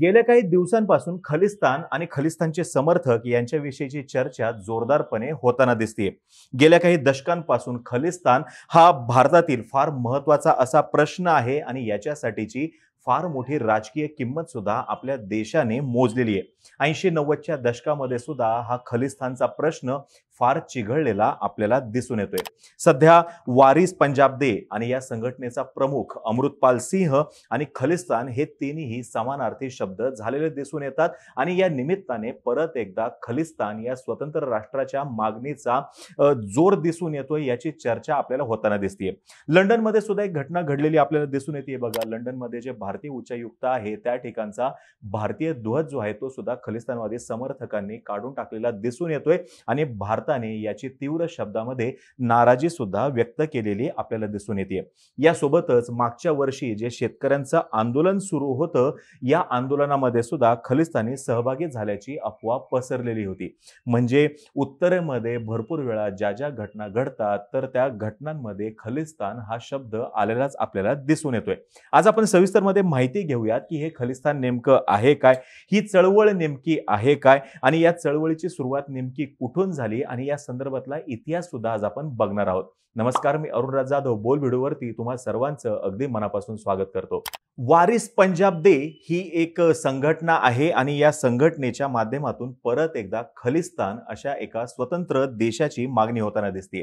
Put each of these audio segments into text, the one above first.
गेल्या काही दिवसांपासून खलिस्तान आणि खलिस्तानचे समर्थक यांच्याविषयीची चर्चा जोरदारपणे होताना दिसते गेल्या काही दशकांपासून खलिस्तान हा भारतातील फार महत्वाचा असा प्रश्न आहे आणि याच्यासाठीची फार मोठी राजकीय किंमत सुद्धा आपल्या देशाने मोजलेली आहे ऐंशी नव्वदच्या दशकामध्ये सुद्धा हा खलिस्तानचा प्रश्न फार चिघळलेला आपल्याला दिसून येतोय सध्या वारिस पंजाब दे आणि या संघटनेचा प्रमुख अमृतपाल सिंह आणि खलिस्तान हे तिन्ही समानार्थी शब्द झालेले दिसून येतात आणि या निमित्ताने परत एकदा खलिस्तान या स्वतंत्र राष्ट्राच्या मागणीचा जोर दिसून येतोय याची चर्चा आपल्याला होताना दिसते लंडनमध्ये सुद्धा एक घटना घडलेली आपल्याला दिसून येते बघा लंडनमध्ये जे भारतीय उच्चायुक्त आहे त्या ठिकाणचा भारतीय ध्वज जो आहे तो सुद्धा खलिस्तानवादी समर्थकांनी काढून टाकलेला दिसून येतोय आणि भारत भारताने याची तीव्र शब्दामध्ये नाराजी सुद्धा व्यक्त केलेली आपल्याला दिसून येते यासोबतच मागच्या वर्षी जे शेतकऱ्यांचं आंदोलन सुरू होतं या आंदोलनामध्ये सुद्धा खलिस्तानी सहभागी झाल्याची अफवा पसरलेली होती म्हणजे उत्तरेमध्ये भरपूर वेळा ज्या ज्या घटना घडतात तर त्या घटनांमध्ये खलिस्तान हा शब्द आलेलाच आपल्याला दिसून येतोय आज आपण सविस्तरमध्ये माहिती घेऊयात की हे खलिस्तान नेमकं आहे काय ही चळवळ नेमकी आहे काय आणि या चळवळीची सुरुवात नेमकी कुठून झाली आणि आणि या संदर्भातला इतिहास सुद्धा आज आपण बघणार आहोत नमस्कार मी अरुणराज जाधव बोल व्हिडिओवरती तुम्हा सर्वांचं अगदी मनापासून स्वागत करतो वारिस पंजाब दे ही एक संघटना आहे आणि या संघटनेच्या माध्यमातून परत एकदा खलिस्तान अशा एका स्वतंत्र देशाची मागणी होताना दिसते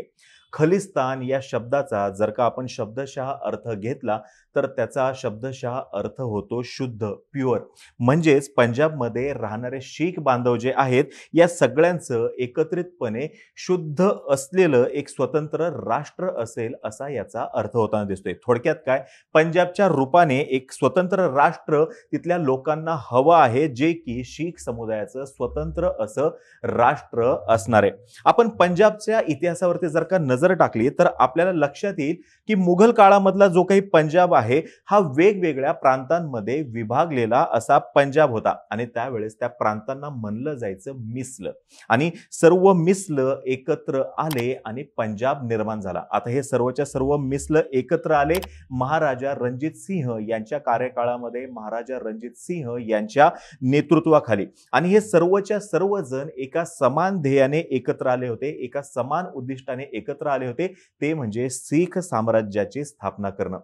खलिस्तान या शब्दाचा जर का आपण शब्दशः अर्थ घेतला तर त्याचा शब्दशः अर्थ होतो शुद्ध प्युअर म्हणजेच पंजाबमध्ये राहणारे शीख बांधव जे आहेत या सगळ्यांचं एकत्रितपणे शुद्ध असलेलं एक स्वतंत्र राष्ट्र असेल असा याचा अर्थ होताना दिसतोय थोडक्यात काय पंजाबच्या रूपाने एक स्वतंत्र राष्ट्र तिथल्या लोकांना हवं आहे जे की शीख समुदायाचं स्वतंत्र असं राष्ट्र असणार आहे आपण पंजाबच्या इतिहासावरती जर का नजर नजर टाकली तर आपल्याला लक्षात येईल की मुघल काळामधला जो काही पंजाब आहे हा वेगवेगळ्या प्रांतांमध्ये विभागलेला असा पंजाब होता आणि त्यावेळेस त्या प्रांतांना म्हणलं जायचं मिसल आणि सर्व मिसल एकत्र आले आणि पंजाब निर्माण झाला आता हे सर्वच्या सर्व मिसल एकत्र आले महाराजा रणजित सिंह यांच्या कार्यकाळामध्ये महाराजा रणजित सिंह यांच्या नेतृत्वाखाली आणि हे सर्वच्या सर्वजण एका समान ध्येयाने एकत्र आले होते एका समान उद्दिष्टाने एकत्र आले होते ते म्हणजे सिख साम्राज्याची स्थापना करणं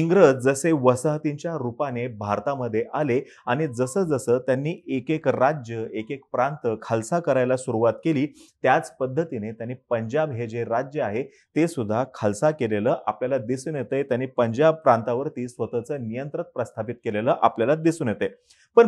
इंग्रज जसे वसाहतींच्या रूपाने भारतामध्ये आले आणि जसं जसं त्यांनी एक एक राज्य एक एक प्रांत खालसा करायला सुरुवात केली त्याच पद्धतीने त्यांनी पंजाब हे जे राज्य आहे ते सुद्धा खालसा केलेलं आपल्याला दिसून येतंय त्यांनी पंजाब प्रांतावरती स्वतःचं नियंत्रण प्रस्थापित केलेलं आपल्याला दिसून येते पण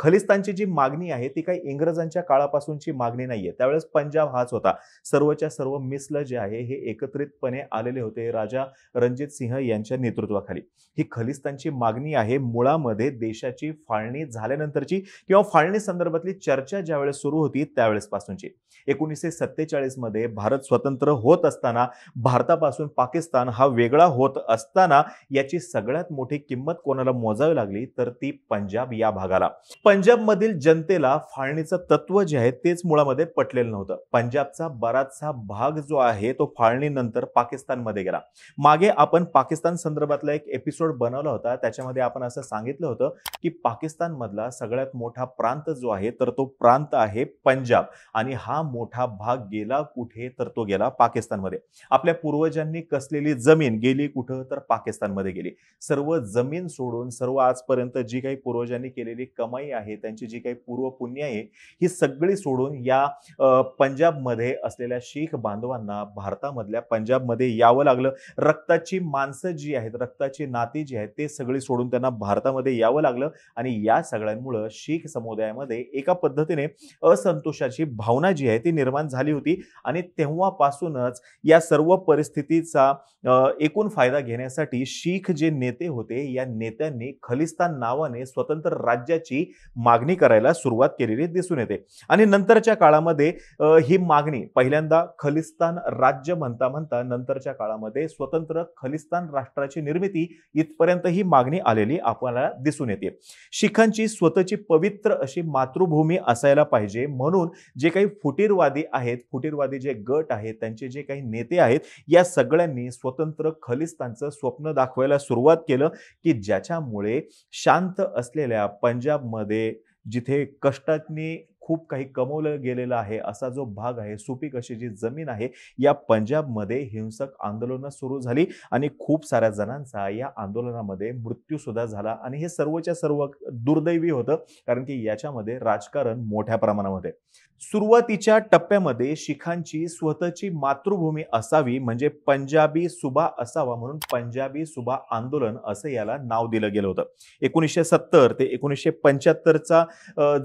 खलिस्तानची जी मागणी आहे ती काही इंग्रजांच्या काळापासूनची मागणी नाहीये त्यावेळेस पंजाब हाच होता सर्वच्या सर्व मिसल जे आहे हे एकत्रितपणे आलेले होते राजा रणजित सिंह यांच्या नेतृत्वाखाली ही खलिस्तानची मागणी आहे मुळामध्ये देशाची फाळणी झाल्यानंतरची किंवा फाळणी संदर्भातली चर्चा ज्यावेळेस सुरू होती त्यावेळेसपासूनची एकोणीसशे सत्तेचाळीस मध्ये भारत स्वतंत्र होत असताना भारतापासून पाकिस्तान हा वेगळा होत असताना याची सगळ्यात मोठी किंमत कोणाला मोजावी लागली तर ती पंजाब या भागाला पंजाबमधील जनतेला फाळणीचं तत्व जे आहे तेच मुळामध्ये पटलेलं नव्हतं पंजाबचा बराचसा भाग जो आहे तो फाळणीनंतर पाकिस्तानमध्ये गेला मागे आपण पाकिस्तान संदर्भातला एक एपिसोड बनवला होता त्याच्यामध्ये आपण असं सांगितलं होतं की पाकिस्तानमधला सगळ्यात मोठा प्रांत जो आहे तर तो प्रांत आहे पंजाब आणि हा मोठा भाग गेला कुठे तर तो गेला पाकिस्तानमध्ये आपल्या पूर्वजांनी कसलेली जमीन गेली कुठं तर पाकिस्तानमध्ये गेली सर्व जमीन सोडून सर्व आजपर्यंत जी काही पूर्वजांनी केलेली कमाई आहे त्यांची जी काही पूर्वपुण्य आहे ही सगळी सोडून या पंजाबमध्ये असलेल्या शीख बांधवांना भारतामधल्या पंजाबमध्ये यावं लागलं रक्ताची माणसं जी आहेत रक्ताची नाती जी आहेत ते सगळी सोडून त्यांना भारतामध्ये यावं लागलं आणि या सगळ्यांमुळं शीख समुदायामध्ये एका पद्धतीने असंतोषाची भावना जी आहे ती निर्माण झाली होती आणि तेव्हापासूनच या सर्व परिस्थितीचा एकूण फायदा घेण्यासाठी शीख जे नेते होते या नेत्यांनी खलिस्तान नावाने स्वतंत्र राज्याची मागणी करायला सुरुवात केलेली दिसून येते आणि नंतरच्या काळामध्ये ही मागणी पहिल्यांदा खलिस्तान राज्य म्हणता म्हणता नंतरच्या काळामध्ये स्वतंत्र खलिस्तान राष्ट्राची निर्मिती इथपर्यंत ही मागणी आलेली आपल्याला दिसून येते शिखांची स्वतःची पवित्र अशी मातृभूमी असायला पाहिजे म्हणून जे काही फुटीरवादी आहेत फुटीरवादी जे गट आहेत त्यांचे जे काही नेते आहेत या सगळ्यांनी स्वतंत्र खलिस्तानचं स्वप्न दाखवायला सुरुवात केलं की ज्याच्यामुळे शांत असलेल्या पंजाबमध्ये जिथे कष्टाने खूप काही कमवलं गेलेलं आहे असा जो भाग आहे सुपीक अशी जी जमीन आहे या पंजाबमध्ये हिंसक आंदोलनं सुरू झाली आणि खूप साऱ्या जणांचा या आंदोलनामध्ये मृत्यू सुद्धा झाला आणि हे सर्वच्या सर्व दुर्दैवी होतं कारण की याच्यामध्ये राजकारण मोठ्या प्रमाणामध्ये सुरुवातीच्या टप्प्यामध्ये शिखांची स्वतःची मातृभूमी असावी म्हणजे पंजाबी सुबा असावा म्हणून पंजाबी सुबा आंदोलन असं याला नाव दिलं गेलं होतं एकोणीसशे सत्तर ते एकोणीसशे पंच्याहत्तरचा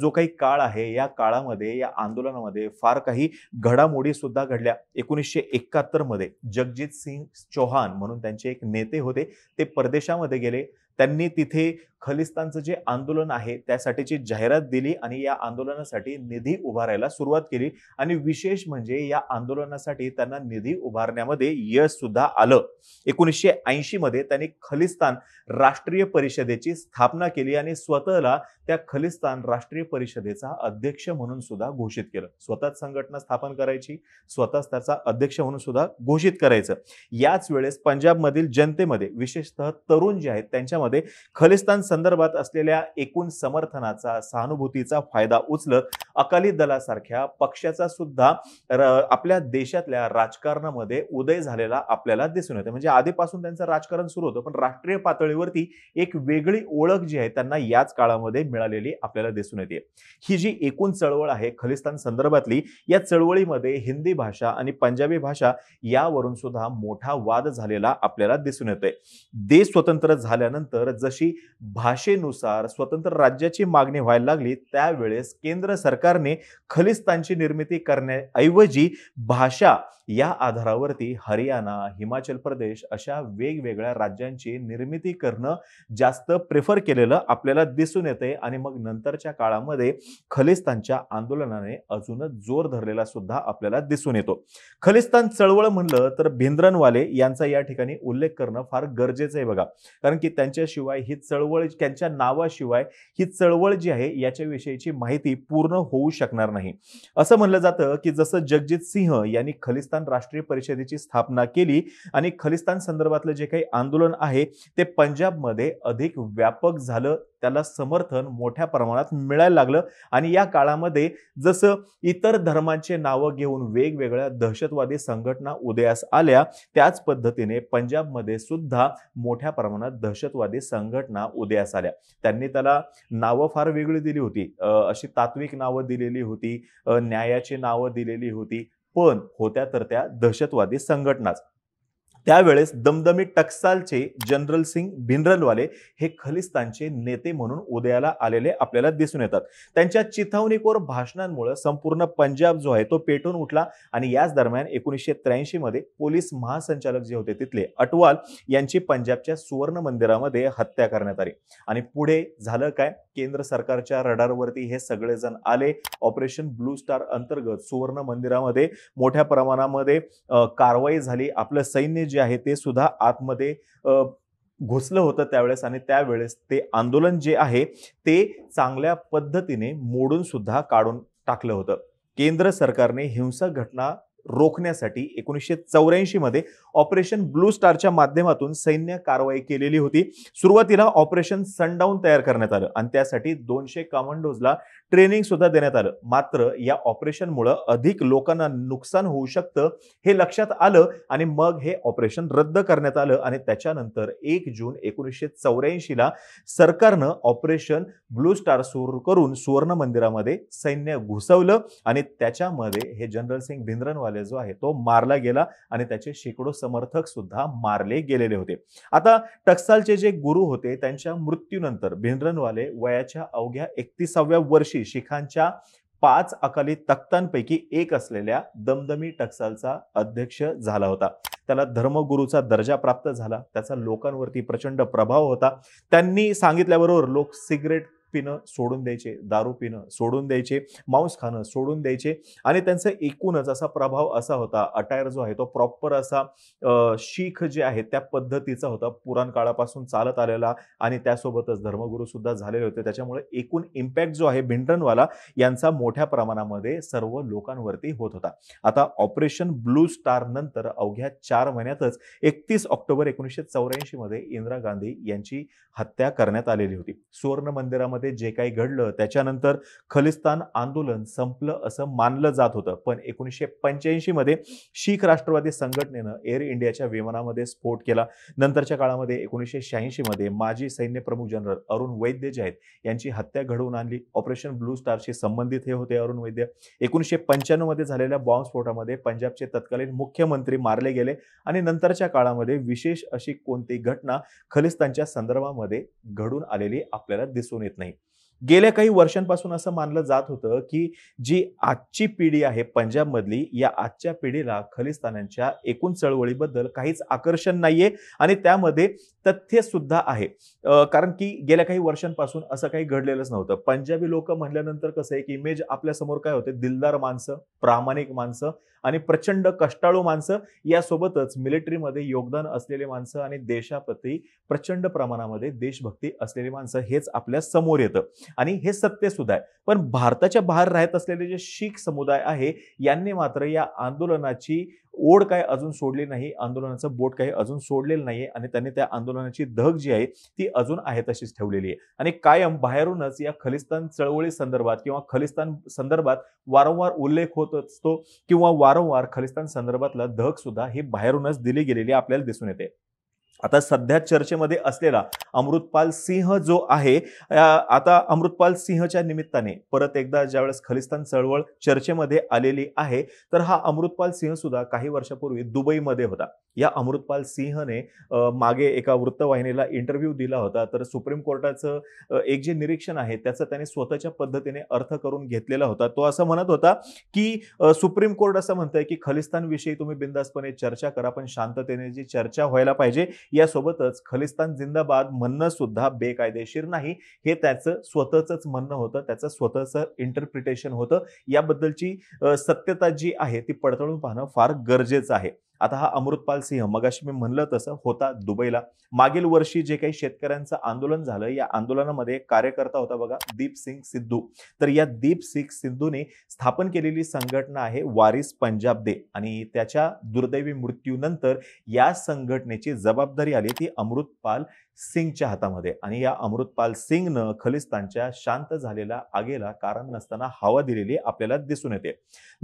जो काही काळ आहे या या काळामध्ये या आंदोलनामध्ये फार काही घडामोडी सुद्धा घडल्या एकोणीसशे एकाहत्तर मध्ये जगजित सिंग चौहान म्हणून त्यांचे एक नेते होते ते परदेशामध्ये गेले त्यांनी तिथे खलिस्तानचं जे आंदोलन आहे त्यासाठीची जाहिरात दिली आणि या आंदोलनासाठी निधी उभारायला सुरुवात केली आणि विशेष म्हणजे या आंदोलनासाठी त्यांना निधी उभारण्यामध्ये यश सुद्धा आलं एकोणीसशे ऐंशी मध्ये त्यांनी खलिस्तान राष्ट्रीय परिषदेची स्थापना केली आणि स्वतःला त्या खलिस्तान राष्ट्रीय परिषदेचा अध्यक्ष म्हणून सुद्धा घोषित केलं स्वतःच संघटना स्थापन करायची स्वतःच त्याचा अध्यक्ष म्हणून सुद्धा घोषित करायचं याच वेळेस पंजाबमधील जनतेमध्ये विशेषतः तरुण जे आहेत त्यांच्यामध्ये खलिस्तान संदर्भात असलेल्या एकूण समर्थनाचा सहानुभूतीचा फायदा उचलत अकाली दलासारख्या पक्षाचा सुद्धा आपल्या देशातल्या राजकारणामध्ये उदय झालेला आपल्याला दिसून येतो म्हणजे आधीपासून त्यांचं राजकारण सुरू होतं पण राष्ट्रीय पातळीवरती एक वेगळी ओळख जी आहे त्यांना याच काळामध्ये मिळालेली आपल्याला दिसून येते ही जी एकूण चळवळ आहे खलिस्तान संदर्भातली या चळवळीमध्ये हिंदी भाषा आणि पंजाबी भाषा यावरून सुद्धा मोठा वाद झालेला आपल्याला दिसून येतोय देश स्वतंत्र झाल्यानंतर तर जशी भाषेनुसार स्वतंत्र राज्याची मागणी व्हायला लागली त्यावेळेस केंद्र सरकारने खलिस्तानची निर्मिती करण्याऐवजी भाषा या आधारावरती हरियाणा हिमाचल प्रदेश अशा वेगवेगळ्या राज्यांची निर्मिती करणं जास्त प्रेफर केलेलं आपल्याला दिसून येते आणि मग नंतरच्या काळामध्ये खलिस्तानच्या आंदोलनाने अजूनच जोर धरलेला सुद्धा आपल्याला दिसून येतो खलिस्तान चळवळ म्हणलं तर भिंद्रनवाले यांचा या ठिकाणी उल्लेख करणं फार गरजेचं आहे बघा कारण की त्यांच्याशिवाय ही चळवळ त्यांच्या नावाशिवाय ही चळवळ जी आहे याच्याविषयीची माहिती पूर्ण होऊ शकणार नाही असं म्हणलं जातं की जसं जगजित सिंह यांनी खलिस्तान खलिस्तान राष्ट्रीय परिषदेची स्थापना केली आणि खलिस्तान संदर्भातलं जे काही आंदोलन आहे ते पंजाबमध्ये अधिक व्यापक झालं त्याला समर्थन मोठ्या प्रमाणात मिळायला लागलं आणि या काळामध्ये जसं इतर धर्मांचे नावं घेऊन वेगवेगळ्या दहशतवादी संघटना उदयास आल्या त्याच पद्धतीने पंजाबमध्ये सुद्धा मोठ्या प्रमाणात दहशतवादी संघटना उदयास आल्या त्यांनी त्याला नावं फार वेगळी दिली होती अशी तात्विक नावं दिलेली होती न्यायाची नावं दिलेली होती पण होत्या तर त्या दहशतवादी संघटनाच त्यावेळेस दमदमी टक्सालचे जनरल सिंग भिनरलवाले हे खलिस्तानचे नेते म्हणून उदयाला आलेले आपल्याला दिसून येतात त्यांच्या चिथावणीकोर भाषणांमुळे संपूर्ण पंजाब जो आहे तो पेटून उठला आणि याच दरम्यान एकोणीसशे त्र्याऐंशी मध्ये पोलीस महासंचालक जे होते तिथले अटवाल यांची पंजाबच्या सुवर्ण मंदिरामध्ये हत्या करण्यात आली आणि पुढे झालं काय केंद्र सरकारच्या रडारवरती हे सगळेजण आले ऑपरेशन ब्लू स्टार अंतर्गत सुवर्ण मंदिरामध्ये मोठ्या प्रमाणामध्ये कारवाई झाली आपलं सैन्य जे आहे ते सुद्धा आतमध्ये घुसलं होतं त्यावेळेस आणि त्यावेळेस ते आंदोलन जे आहे ते चांगल्या पद्धतीने मोडून सुद्धा काढून टाकलं होतं केंद्र सरकारने हिंसक घटना रोखण्यासाठी एकोणीसशे चौऱ्याऐंशी मध्ये ऑपरेशन ब्लू स्टारच्या माध्यमातून सैन्य कारवाई केलेली होती सुरुवातीला ऑपरेशन सनडाऊन तयार करण्यात आलं आणि त्यासाठी दोनशे कमांडोजला ट्रेनिंग सुद्धा देण्यात आलं मात्र या ऑपरेशनमुळं अधिक लोकांना नुकसान होऊ शकतं हे लक्षात आलं आणि मग हे ऑपरेशन रद्द करण्यात आलं आणि त्याच्यानंतर एक जून एकोणीसशे चौऱ्याऐंशीला सरकारनं ऑपरेशन ब्लू स्टार सुरू करून सुवर्ण मंदिरामध्ये सैन्य घुसवलं आणि त्याच्यामध्ये हे जनरल सिंग भिंद्रनवाले जो आहे तो मारला गेला आणि त्याचे शेकडो समर्थक सुद्धा मारले गेलेले होते आता टक्सालचे जे गुरु होते त्यांच्या मृत्यूनंतर भिंद्रनवाले वयाच्या अवघ्या एकतीसाव्या वर्षी शिखांच्या पाच अकाली तख्तांपैकी एक असलेल्या दमदमी टक्सालचा अध्यक्ष झाला होता त्याला धर्मगुरूचा दर्जा प्राप्त झाला त्याचा लोकांवरती प्रचंड प्रभाव होता त्यांनी सांगितल्याबरोबर लोक सिगरेट पिणं सोडून द्यायचे दारू पिणं सोडून द्यायचे मांस खाणं सोडून द्यायचे आणि त्यांचा एकूणच असा प्रभाव असा होता अटायर जो आहे तो प्रॉपर असा शीख जे आहे त्या पद्धतीचा होता पुराण काळापासून चालत आलेला आणि त्यासोबतच धर्मगुरू सुद्धा झालेले होते त्याच्यामुळे एकूण इम्पॅक्ट जो आहे भिंडरनवाला यांचा मोठ्या प्रमाणामध्ये सर्व लोकांवरती होत होता आता ऑपरेशन ब्लू स्टार नंतर अवघ्या चार महिन्यातच एकतीस ऑक्टोबर एकोणीसशे चौऱ्याऐंशी मध्ये इंदिरा गांधी यांची हत्या करण्यात आलेली होती सुवर्ण मंदिरामध्ये ते जे काही घडलं त्याच्यानंतर खलिस्तान आंदोलन संपलं असं मानलं जात होतं पण एकोणीसशे पंच्याऐंशीमध्ये शीख राष्ट्रवादी संघटनेनं एअर इंडियाच्या विमानामध्ये स्फोट केला नंतरच्या काळामध्ये एकोणीसशे शहाऐंशीमध्ये माजी सैन्य प्रमुख जनरल अरुण वैद्य जे आहेत यांची हत्या घडवून आणली ऑपरेशन ब्लू स्टारशी संबंधित हे होते अरुण वैद्य एकोणीसशे पंच्याण्णवमध्ये झालेल्या बॉम्बस्फोटामध्ये पंजाबचे तत्कालीन मुख्यमंत्री मारले गेले आणि नंतरच्या काळामध्ये विशेष अशी कोणती घटना खलिस्तानच्या संदर्भामध्ये घडून आलेली आपल्याला दिसून येत नाही गेल्या काही वर्षांपासून असं मानलं जात होतं की जी आजची पिढी आहे पंजाबमधली या आजच्या पिढीला खलिस्तानांच्या एकूण चळवळीबद्दल काहीच आकर्षण नाहीये आणि त्यामध्ये तथ्य सुद्धा आहे कारण की गेल्या काही वर्षांपासून असं काही घडलेलंच नव्हतं पंजाबी लोक म्हटल्यानंतर कसं आहे की इमेज आपल्यासमोर काय होते दिलदार माणसं प्रामाणिक माणसं आणि प्रचंड कष्टाळू माणसं यासोबतच मिलिटरीमध्ये योगदान असलेले माणसं आणि देशाप्रती प्रचंड प्रमाणामध्ये देशभक्ती असलेली माणसं हेच आपल्या समोर येतं आणि हे सत्य सुद्धा आहे पण भारताच्या बाहेर राहत असलेले जे शीख समुदाय आहे यांनी मात्र या आंदोलनाची ओढ काय अजून सोडली नाही आंदोलनाचं बोट काही अजून सोडलेलं नाही आणि त्यांनी त्या आंदोलनाची धग जी आहे ती अजून आहे तशीच ठेवलेली आहे आणि कायम बाहेरूनच या खलिस्तान चळवळी संदर्भात किंवा खलिस्तान संदर्भात वारंवार उल्लेख होत असतो किंवा वारंवार खलिस्तान संदर्भातला धग सुद्धा ही बाहेरूनच दिली गेलेली आपल्याला दिसून येते आता सध्या चर्चेमध्ये असलेला अमृतपाल सिंह जो आहे आता अमृतपाल सिंहच्या निमित्ताने परत एकदा ज्यावेळेस खलिस्तान चळवळ चर्चेमध्ये आलेली आहे तर हा अमृतपाल सिंह सुद्धा काही वर्षापूर्वी दुबईमध्ये होता या अमृतपाल सिंहने मागे एका वृत्तवाहिनीला इंटरव्ह्यू दिला होता तर सुप्रीम कोर्टाचं एक जे निरीक्षण आहे त्याचा त्याने स्वतःच्या पद्धतीने अर्थ करून घेतलेला होता तो असं म्हणत होता की सुप्रीम कोर्ट असं म्हणतंय की खलिस्तानविषयी तुम्ही बिंदासपणे चर्चा करा पण शांततेने जी चर्चा व्हायला पाहिजे यासोबतच खलिस्तान जिंदाबाद म्हणणं सुद्धा बेकायदेशीर नाही हे त्याचं स्वतःच म्हणणं होतं त्याचं स्वतःचं इंटरप्रिटेशन होतं याबद्दलची सत्यता जी आहे ती पडताळून पाहणं फार गरजेचं आहे आता हा अमृतपाल सिंह मगाशी मी म्हणलं तसं होता दुबईला मागील वर्षी जे काही शेतकऱ्यांचं आंदोलन झालं या आंदोलनामध्ये एक कार्यकर्ता होता बघा दीप सिंग सिद्धू तर या दीप सिंग सिद्धूने स्थापन केलेली संघटना आहे वारिस पंजाब दे आणि त्याच्या दुर्दैवी मृत्यूनंतर या संघटनेची जबाबदारी आली ती अमृतपाल सिंगच्या हातामध्ये आणि या अमृतपाल सिंगनं खलिस्तानच्या शांत झालेल्या आगेला कारण नसताना हवा दिलेली आपल्याला दिसून येते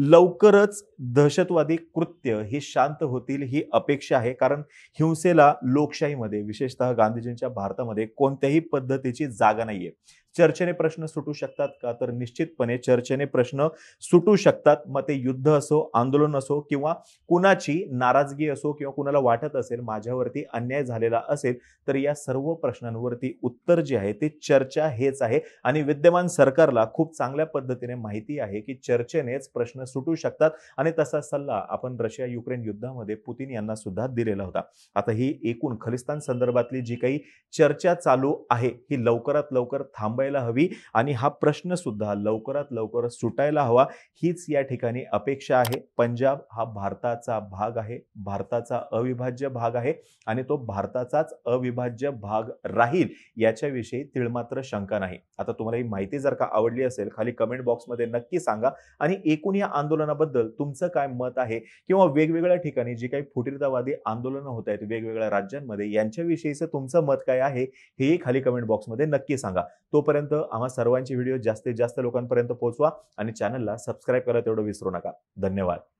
लवकरच दहशतवादी कृत्य ही शांत होतील ही अपेक्षा आहे कारण हिंसेला लोकशाहीमध्ये विशेषतः गांधीजींच्या भारतामध्ये कोणत्याही पद्धतीची जागा नाहीये चर्चेने प्रश्न सुटू शकतात का तर निश्चितपणे चर्चेने प्रश्न सुटू शकतात मग ते युद्ध असो आंदोलन असो किंवा कुणाची नाराजगी असो किंवा कुणाला वाटत असेल माझ्यावरती अन्याय झालेला असेल तर या सर्व प्रश्नांवरती उत्तर जे आहे ते चर्चा हेच आहे आणि विद्यमान सरकारला खूप चांगल्या पद्धतीने माहिती आहे की चर्चेनेच प्रश्न सुटू शकतात आणि तसा सल्ला आपण रशिया युक्रेन युद्धामध्ये पुतीन यांना सुद्धा दिलेला होता आता ही एकूण खलिस्तान संदर्भातली जी काही चर्चा चालू आहे ही लवकरात लवकर थांब थांबायला हवी आणि हा प्रश्न सुद्धा लवकरात लवकर सुटायला हवा हीच या ठिकाणी अपेक्षा आहे पंजाब हा भारताचा भाग आहे भारताचा अविभाज्य भाग आहे आणि तो भारताचाच अविभाज्य भाग राहील याच्याविषयी तिळमात्र शंका नाही आता तुम्हाला ही माहिती जर का आवडली असेल खाली कमेंट बॉक्समध्ये नक्की सांगा आणि एकूण या आंदोलनाबद्दल तुमचं काय मत आहे किंवा वेगवेगळ्या ठिकाणी जी काही फुटीरतावादी आंदोलनं होत आहेत वेगवेगळ्या राज्यांमध्ये यांच्याविषयीचं तुमचं मत काय आहे हे खाली कमेंट बॉक्समध्ये नक्की सांगा तो तोपर्यंत आम्हा सर्वांची व्हिडिओ जास्तीत जास्त लोकांपर्यंत पोहोचवा आणि चॅनलला सबस्क्राईब करा तेवढं विसरू नका धन्यवाद